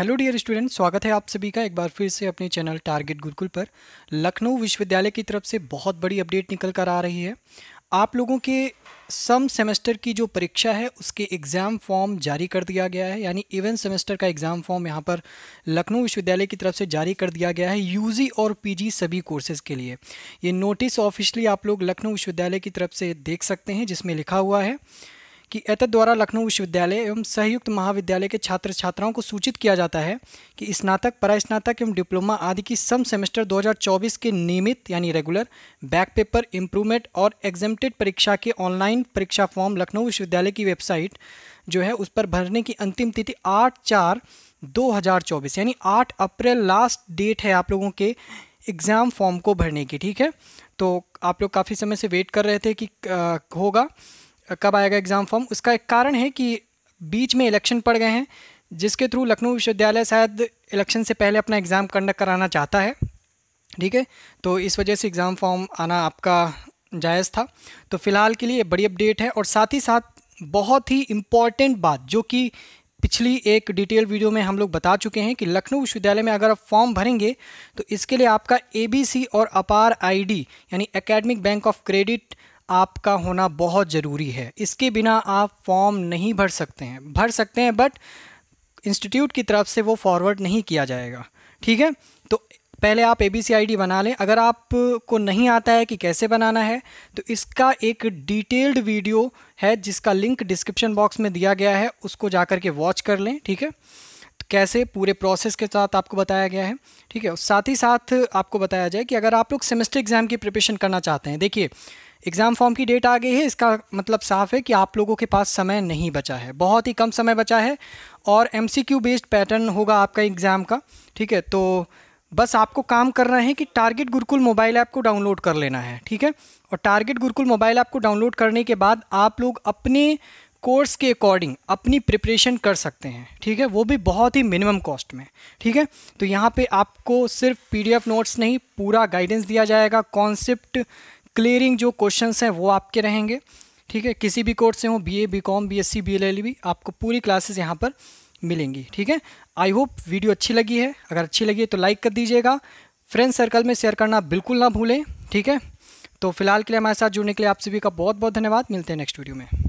hello dear student स्वागत है आप सभी का एक बार फिर से अपने चैनल टारगेट गुरुकुल पर लखनऊ विश्वविद्यालय की तरफ से बहुत बड़ी अपडेट निकल कर आ रही है आप लोगों के सम सेमेस्टर की जो परीक्षा है उसके एग्ज़ाम फॉर्म जारी कर दिया गया है यानी इवन सेमेस्टर का एग्ज़ाम फॉर्म यहाँ पर लखनऊ विश्वविद्यालय की तरफ से जारी कर दिया गया है यूजी और पीजी सभी कोर्सेज़ के लिए ये नोटिस ऑफिशियली आप लोग लखनऊ विश्वविद्यालय की तरफ से देख सकते हैं जिसमें लिखा हुआ है कि एत द्वारा लखनऊ विश्वविद्यालय एवं संयुक्त महाविद्यालय के छात्र छात्राओं को सूचित किया जाता है कि स्नातक परास्नातक एवं डिप्लोमा आदि की सम सेमेस्टर 2024 के नियमित यानी रेगुलर बैक पेपर इम्प्रूवमेंट और एग्जेम्प्टेड परीक्षा के ऑनलाइन परीक्षा फॉर्म लखनऊ विश्वविद्यालय की वेबसाइट जो है उस पर भरने की अंतिम तिथि आठ चार दो यानी आठ अप्रैल लास्ट डेट है आप लोगों के एग्ज़ाम फॉर्म को भरने की ठीक है तो आप लोग काफ़ी समय से वेट कर रहे थे कि आ, होगा कब आएगा एग्ज़ाम फॉर्म उसका एक कारण है कि बीच में इलेक्शन पड़ गए हैं जिसके थ्रू लखनऊ विश्वविद्यालय शायद इलेक्शन से पहले अपना एग्ज़ाम कंडक्ट कराना चाहता है ठीक है तो इस वजह से एग्ज़ाम फॉर्म आना आपका जायज़ था तो फ़िलहाल के लिए बड़ी अपडेट है और साथ ही साथ बहुत ही इम्पॉर्टेंट बात जो कि पिछली एक डिटेल वीडियो में हम लोग बता चुके हैं कि लखनऊ विश्वविद्यालय में अगर आप फॉर्म भरेंगे तो इसके लिए आपका एबीसी और अपार आईडी यानी एकेडमिक बैंक ऑफ क्रेडिट आपका होना बहुत ज़रूरी है इसके बिना आप फॉर्म नहीं भर सकते हैं भर सकते हैं बट इंस्टीट्यूट की तरफ से वो फॉरवर्ड नहीं किया जाएगा ठीक है तो पहले आप A B C I D बना लें अगर आपको नहीं आता है कि कैसे बनाना है तो इसका एक डिटेल्ड वीडियो है जिसका लिंक डिस्क्रिप्शन बॉक्स में दिया गया है उसको जा के वॉच कर लें ठीक है कैसे पूरे प्रोसेस के साथ आपको बताया गया है ठीक है साथ ही साथ आपको बताया जाए कि अगर आप लोग सेमेस्टर एग्ज़ाम की प्रिपरेशन करना चाहते हैं देखिए एग्ज़ाम फॉर्म की डेट आ गई है इसका मतलब साफ है कि आप लोगों के पास समय नहीं बचा है बहुत ही कम समय बचा है और एम बेस्ड पैटर्न होगा आपका एग्ज़ाम का ठीक है तो बस आपको काम करना है कि टारगेट गुरुकुल मोबाइल ऐप को डाउनलोड कर लेना है ठीक है और टारगेट गुरुकुल मोबाइल ऐप को डाउनलोड करने के बाद आप लोग अपने कोर्स के अकॉर्डिंग अपनी प्रिपरेशन कर सकते हैं ठीक है वो भी बहुत ही मिनिमम कॉस्ट में ठीक है तो यहाँ पे आपको सिर्फ पीडीएफ नोट्स नहीं पूरा गाइडेंस दिया जाएगा कॉन्सेप्ट क्लियरिंग जो क्वेश्चंस हैं वो आपके रहेंगे ठीक है किसी भी कोर्स से हो बीए बीकॉम बीएससी बीएलएलबी आपको पूरी क्लासेस यहाँ पर मिलेंगी ठीक है आई होप वीडियो अच्छी लगी है अगर अच्छी लगी है तो लाइक कर दीजिएगा फ्रेंड सर्कल में शेयर करना बिल्कुल ना भूलें ठीक है तो फिलहाल के लिए हमारे साथ जुड़ने के लिए आप सभी का बहुत बहुत धन्यवाद मिलते हैं नेक्स्ट वीडियो में